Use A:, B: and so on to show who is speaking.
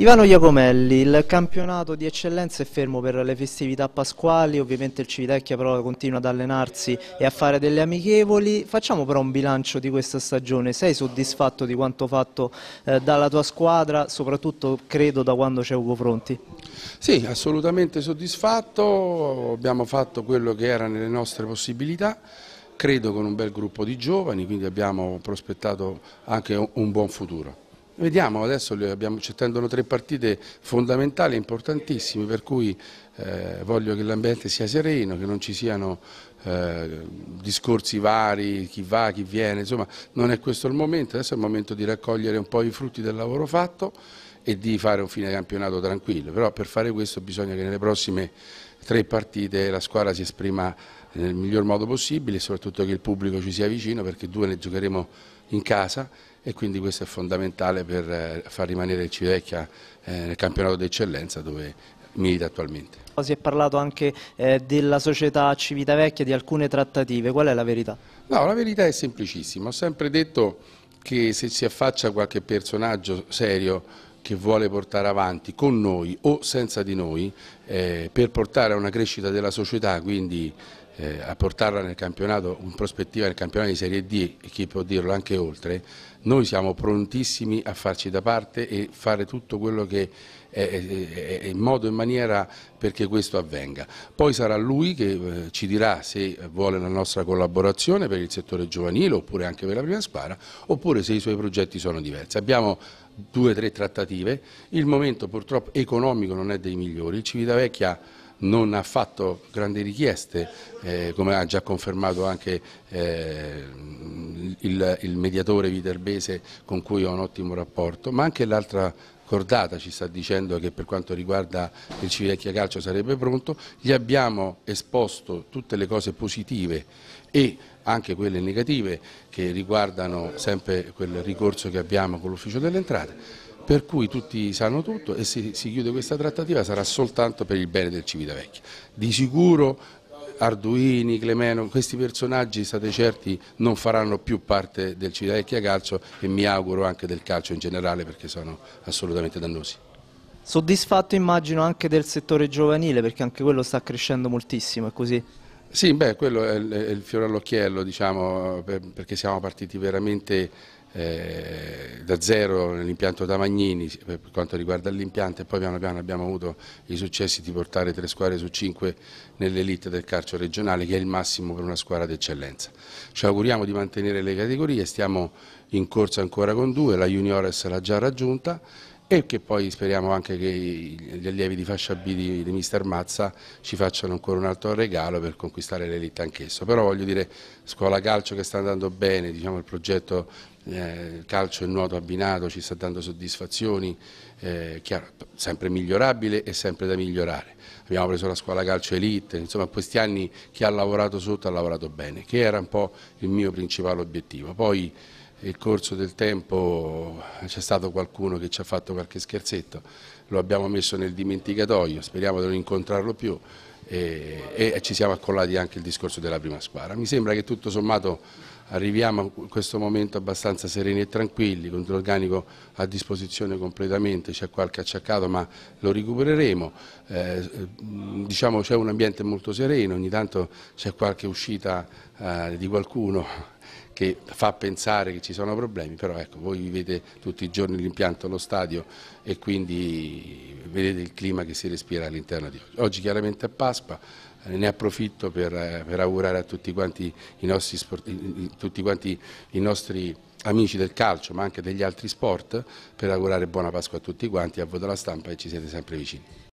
A: Ivano Iacomelli, il campionato di eccellenza è fermo per le festività pasquali, ovviamente il Civitecchia però continua ad allenarsi e a fare delle amichevoli, facciamo però un bilancio di questa stagione, sei soddisfatto di quanto fatto eh, dalla tua squadra, soprattutto credo da quando c'è Ugo Fronti? Sì, assolutamente soddisfatto,
B: abbiamo fatto quello che era nelle nostre possibilità, credo con un bel gruppo di giovani, quindi abbiamo prospettato anche un buon futuro. Vediamo, adesso abbiamo, ci attendono tre partite fondamentali, importantissime, per cui eh, voglio che l'ambiente sia sereno, che non ci siano eh, discorsi vari, chi va, chi viene, insomma non è questo il momento, adesso è il momento di raccogliere un po' i frutti del lavoro fatto e di fare un fine campionato tranquillo, però per fare questo bisogna che nelle prossime tre partite la squadra si esprima nel miglior modo possibile e soprattutto che il pubblico ci sia vicino perché due ne giocheremo in casa e quindi questo è fondamentale per eh, far rimanere il Civecchia eh, nel campionato d'eccellenza dove milita attualmente.
A: Si è parlato anche eh, della società Civitavecchia, di alcune trattative, qual è la verità?
B: No, la verità è semplicissima, ho sempre detto che se si affaccia qualche personaggio serio che vuole portare avanti con noi o senza di noi eh, per portare a una crescita della società, quindi eh, a portarla nel campionato, in prospettiva nel campionato di Serie D e chi può dirlo anche oltre, noi siamo prontissimi a farci da parte e fare tutto quello che è, è, è in modo e in maniera perché questo avvenga. Poi sarà lui che eh, ci dirà se vuole la nostra collaborazione per il settore giovanile oppure anche per la prima squadra oppure se i suoi progetti sono diversi. Abbiamo due o tre trattative, il momento purtroppo economico non è dei migliori, Civitavecchia non ha fatto grandi richieste, eh, come ha già confermato anche eh, il, il, mediatore Viterbese con cui ho un ottimo rapporto, ma anche l'altra cordata ci sta dicendo che per quanto riguarda il Civitecchia Calcio sarebbe pronto, gli abbiamo esposto tutte le cose positive e anche quelle negative che riguardano sempre quel ricorso che abbiamo con l'ufficio delle entrate per cui tutti sanno tutto e se si chiude questa trattativa sarà soltanto per il bene del Civitavecchia. Di sicuro Arduini, Clemeno, questi personaggi state certi non faranno più parte del Civitavecchia Calcio e mi auguro anche del calcio in generale perché sono assolutamente dannosi.
A: Soddisfatto immagino anche del settore giovanile perché anche quello sta crescendo moltissimo, è così? Sì, beh, quello è il, fiore all'occhiello, diciamo, perché siamo partiti
B: veramente eh, da zero nell'impianto Magnini per quanto riguarda l'impianto e poi piano piano abbiamo avuto i successi di portare tre squadre su cinque nell'elite del calcio regionale che è il massimo per una squadra d'eccellenza. Ci auguriamo di mantenere le categorie, stiamo in corsa ancora con due, la Juniores l'ha già raggiunta e che poi speriamo anche che gli allievi di fascia B di, di Mister Mazza ci facciano ancora un altro regalo per conquistare l'elite anch'esso. Però voglio dire, scuola calcio che sta andando bene, diciamo il progetto eh, calcio e nuoto abbinato ci sta dando soddisfazioni, eh, chiaro, sempre migliorabile e sempre da migliorare. Abbiamo preso la scuola calcio elite, insomma questi anni chi ha lavorato sotto ha lavorato bene, che era un po' il mio principale obiettivo. Poi, il corso del tempo c'è stato qualcuno che ci ha fatto qualche scherzetto, lo abbiamo messo nel dimenticatoio, speriamo di non incontrarlo più e, e ci siamo accollati anche il discorso della prima squadra. Mi sembra che tutto sommato arriviamo a questo momento abbastanza sereni e tranquilli, con l'organico a disposizione completamente, c'è qualche acciaccato ma lo recupereremo, eh, diciamo c'è un ambiente molto sereno, ogni tanto c'è qualche uscita eh, di qualcuno che fa pensare che ci sono problemi, però ecco, voi vivete tutti i giorni l'impianto allo stadio e quindi vedete il clima che si respira all'interno di oggi. Oggi chiaramente a Pasqua, eh, ne approfitto per, eh, per, augurare a tutti quanti, i nostri, sport, tutti quanti i nostri amici del calcio ma anche degli altri sport per augurare buona Pasqua a tutti quanti, a voi dalla stampa e ci siete sempre vicini.